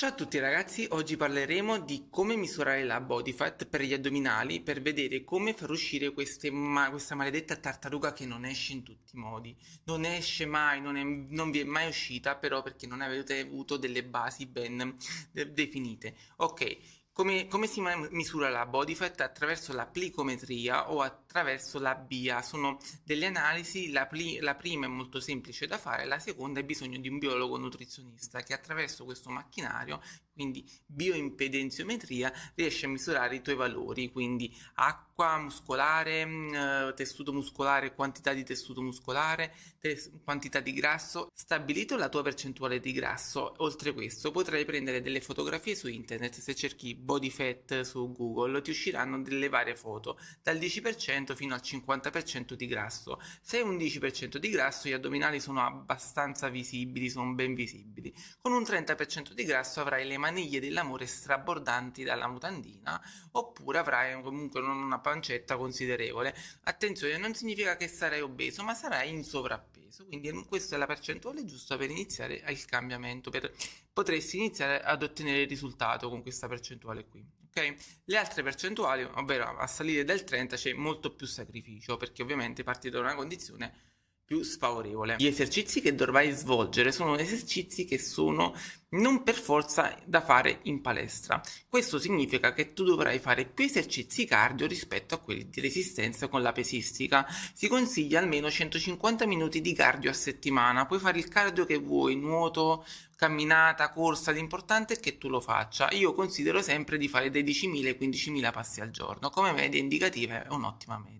Ciao a tutti ragazzi, oggi parleremo di come misurare la body fat per gli addominali per vedere come far uscire ma questa maledetta tartaruga che non esce in tutti i modi. Non esce mai, non, è, non vi è mai uscita però perché non avete avuto delle basi ben de definite. Ok, come, come, si misura la body fat? Attraverso la plicometria o attraverso la BIA. Sono delle analisi, la, pli, la, prima è molto semplice da fare, la seconda è bisogno di un biologo nutrizionista che attraverso questo macchinario quindi bioimpedenziometria, riesce a misurare i tuoi valori, quindi acqua muscolare, mm, eh, tessuto muscolare, quantità di tessuto muscolare, tes- quantità di grasso, stabilito la tua percentuale di grasso. Oltre questo potrai prendere delle fotografie su internet, se cerchi body fat su Google ti usciranno delle varie foto, dal 10% fino al 50% di grasso. Se è un 10% di grasso gli addominali sono abbastanza visibili, sono ben visibili. Con un 30% di grasso avrai le mani maniglie dell'amore strabordanti dalla mutandina, oppure avrai comunque una pancetta considerevole. Attenzione, non significa che sarai obeso, ma sarai in sovrappeso. Quindi questa è la percentuale giusta per iniziare il cambiamento, per potresti iniziare ad ottenere il risultato con questa percentuale qui. Okay? Le altre percentuali, ovvero a salire del 30 c'è molto più sacrificio, perché ovviamente parti da una condizione più sfavorevole. Gli esercizi che dovrai svolgere sono esercizi che sono non per forza da fare in palestra. Questo significa che tu dovrai fare più esercizi cardio rispetto a quelli di resistenza con la pesistica. Si consiglia almeno 150 minuti di cardio a settimana. Puoi fare il cardio che vuoi, nuoto, camminata, corsa, l'importante è che tu lo faccia. Io considero sempre di fare dai 10.000 ai 15.000 passi al giorno. Come media indicativa è un'ottima media.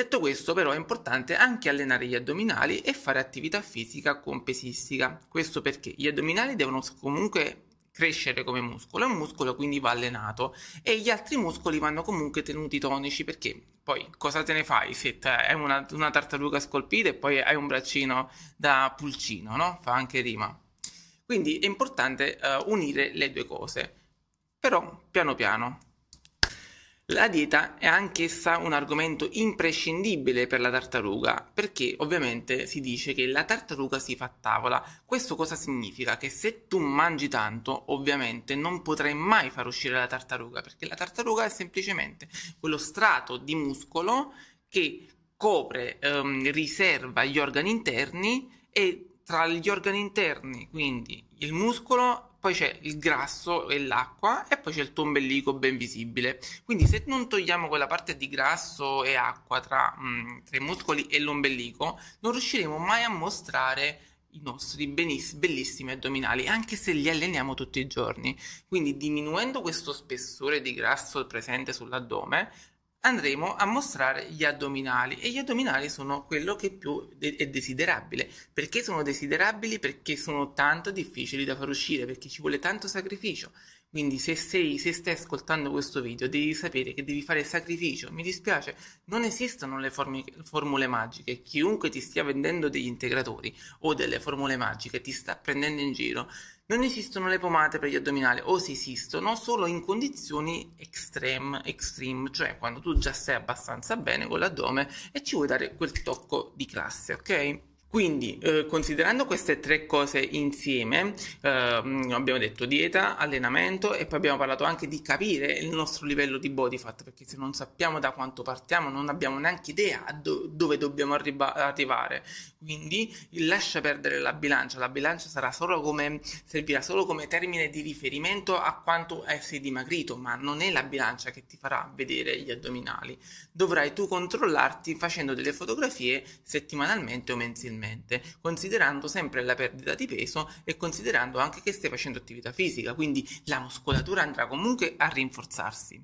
Detto questo però è importante anche allenare gli addominali e fare attività fisica con pesistica, questo perché gli addominali devono comunque crescere come muscolo, è un muscolo quindi va allenato e gli altri muscoli vanno comunque tenuti tonici perché poi cosa te ne fai se hai una, una, tartaruga scolpita e poi hai un braccino da pulcino, no? Fa anche rima. Quindi è importante uh, unire le due cose, però piano piano. La dieta è anch'essa un argomento imprescindibile per la tartaruga, perché ovviamente si dice che la tartaruga si fa a tavola. Questo cosa significa? Che se tu mangi tanto, ovviamente non potrai mai far uscire la tartaruga, perché la tartaruga è semplicemente quello strato di muscolo che copre, ehm, riserva gli organi interni e tra gli organi interni, quindi il muscolo poi c'è il grasso e l'acqua e poi c'è il tombellico ben visibile. Quindi se non togliamo quella parte di grasso e acqua tra, mh, tra i muscoli e l'ombelico, non riusciremo mai a mostrare i nostri beniss- bellissimi addominali, anche se li alleniamo tutti i giorni. Quindi diminuendo questo spessore di grasso presente sull'addome, andremo a mostrare gli addominali e gli addominali sono quello che più de è desiderabile perché sono desiderabili perché sono tanto difficili da far uscire perché ci vuole tanto sacrificio quindi se, sei, se stai ascoltando questo video devi sapere che devi fare sacrificio mi dispiace non esistono le formule magiche chiunque ti stia vendendo degli integratori o delle formule magiche ti sta prendendo in giro non esistono le pomate per gli addominali o se esistono solo in condizioni extreme, extreme, cioè quando tu già stai abbastanza bene con l'addome e ci vuoi dare quel tocco di classe, ok? Quindi, eh, considerando queste tre cose insieme, eh, abbiamo detto dieta, allenamento e poi abbiamo parlato anche di capire il nostro livello di body fat, perché se non sappiamo da quanto partiamo non abbiamo neanche idea do- dove dobbiamo arriba- arrivare. Quindi lascia perdere la bilancia, la bilancia solo come, servirà solo come termine di riferimento a quanto eh, sei dimagrito, ma non è la bilancia che ti farà vedere gli addominali. Dovrai tu controllarti facendo delle fotografie settimanalmente o mensilmente probabilmente, considerando sempre la perdita di peso e considerando anche che stai facendo attività fisica, quindi la muscolatura andrà comunque a rinforzarsi.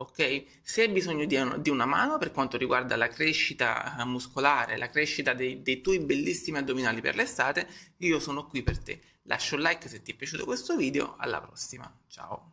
Ok? Se hai bisogno di, un, di una mano per quanto riguarda la crescita eh, muscolare, la crescita dei, dei tuoi bellissimi addominali per l'estate, io sono qui per te. Lascia un like se ti è piaciuto questo video, alla prossima, ciao!